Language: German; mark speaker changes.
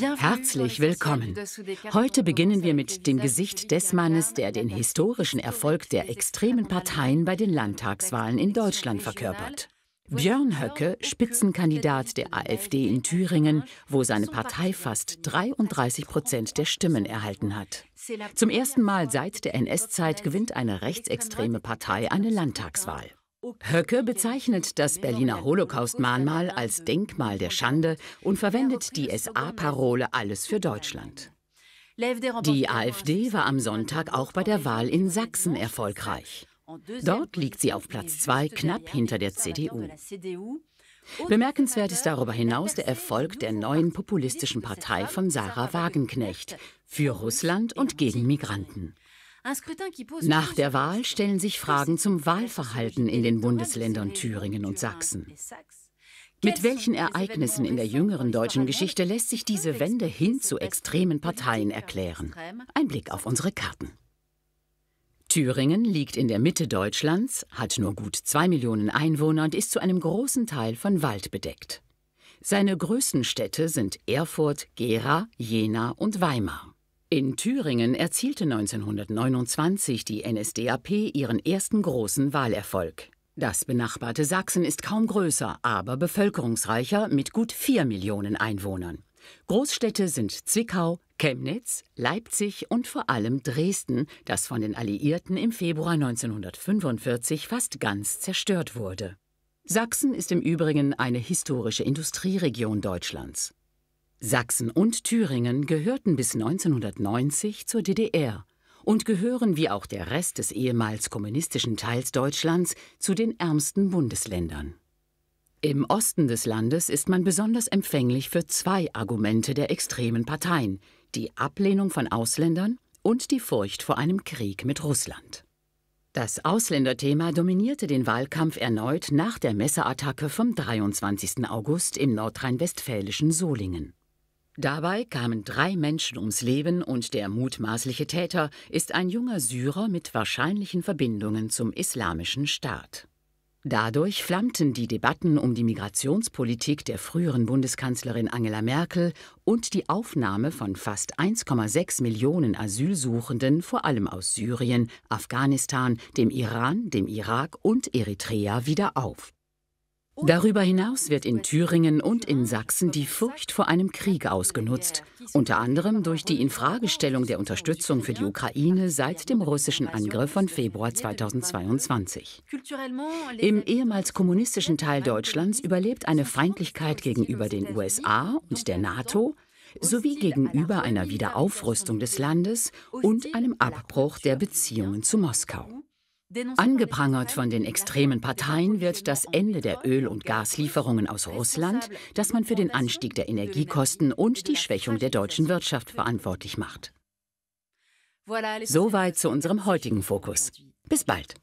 Speaker 1: Herzlich willkommen. Heute beginnen wir mit dem Gesicht des Mannes, der den historischen Erfolg der extremen Parteien bei den Landtagswahlen in Deutschland verkörpert. Björn Höcke, Spitzenkandidat der AfD in Thüringen, wo seine Partei fast 33 Prozent der Stimmen erhalten hat. Zum ersten Mal seit der NS-Zeit gewinnt eine rechtsextreme Partei eine Landtagswahl. Höcke bezeichnet das Berliner Holocaust-Mahnmal als Denkmal der Schande und verwendet die SA-Parole Alles für Deutschland. Die AfD war am Sonntag auch bei der Wahl in Sachsen erfolgreich. Dort liegt sie auf Platz zwei, knapp hinter der CDU. Bemerkenswert ist darüber hinaus der Erfolg der neuen populistischen Partei von Sarah Wagenknecht für Russland und gegen Migranten. Nach der Wahl stellen sich Fragen zum Wahlverhalten in den Bundesländern Thüringen und Sachsen. Mit welchen Ereignissen in der jüngeren deutschen Geschichte lässt sich diese Wende hin zu extremen Parteien erklären? Ein Blick auf unsere Karten. Thüringen liegt in der Mitte Deutschlands, hat nur gut zwei Millionen Einwohner und ist zu einem großen Teil von Wald bedeckt. Seine größten Städte sind Erfurt, Gera, Jena und Weimar. In Thüringen erzielte 1929 die NSDAP ihren ersten großen Wahlerfolg. Das benachbarte Sachsen ist kaum größer, aber bevölkerungsreicher mit gut 4 Millionen Einwohnern. Großstädte sind Zwickau, Chemnitz, Leipzig und vor allem Dresden, das von den Alliierten im Februar 1945 fast ganz zerstört wurde. Sachsen ist im Übrigen eine historische Industrieregion Deutschlands. Sachsen und Thüringen gehörten bis 1990 zur DDR und gehören wie auch der Rest des ehemals kommunistischen Teils Deutschlands zu den ärmsten Bundesländern. Im Osten des Landes ist man besonders empfänglich für zwei Argumente der extremen Parteien, die Ablehnung von Ausländern und die Furcht vor einem Krieg mit Russland. Das Ausländerthema dominierte den Wahlkampf erneut nach der Messeattacke vom 23. August im nordrhein-westfälischen Solingen. Dabei kamen drei Menschen ums Leben und der mutmaßliche Täter ist ein junger Syrer mit wahrscheinlichen Verbindungen zum Islamischen Staat. Dadurch flammten die Debatten um die Migrationspolitik der früheren Bundeskanzlerin Angela Merkel und die Aufnahme von fast 1,6 Millionen Asylsuchenden, vor allem aus Syrien, Afghanistan, dem Iran, dem Irak und Eritrea, wieder auf. Darüber hinaus wird in Thüringen und in Sachsen die Furcht vor einem Krieg ausgenutzt, unter anderem durch die Infragestellung der Unterstützung für die Ukraine seit dem russischen Angriff von Februar 2022. Im ehemals kommunistischen Teil Deutschlands überlebt eine Feindlichkeit gegenüber den USA und der NATO sowie gegenüber einer Wiederaufrüstung des Landes und einem Abbruch der Beziehungen zu Moskau. Angeprangert von den extremen Parteien wird das Ende der Öl- und Gaslieferungen aus Russland, das man für den Anstieg der Energiekosten und die Schwächung der deutschen Wirtschaft verantwortlich macht. Soweit zu unserem heutigen Fokus. Bis bald.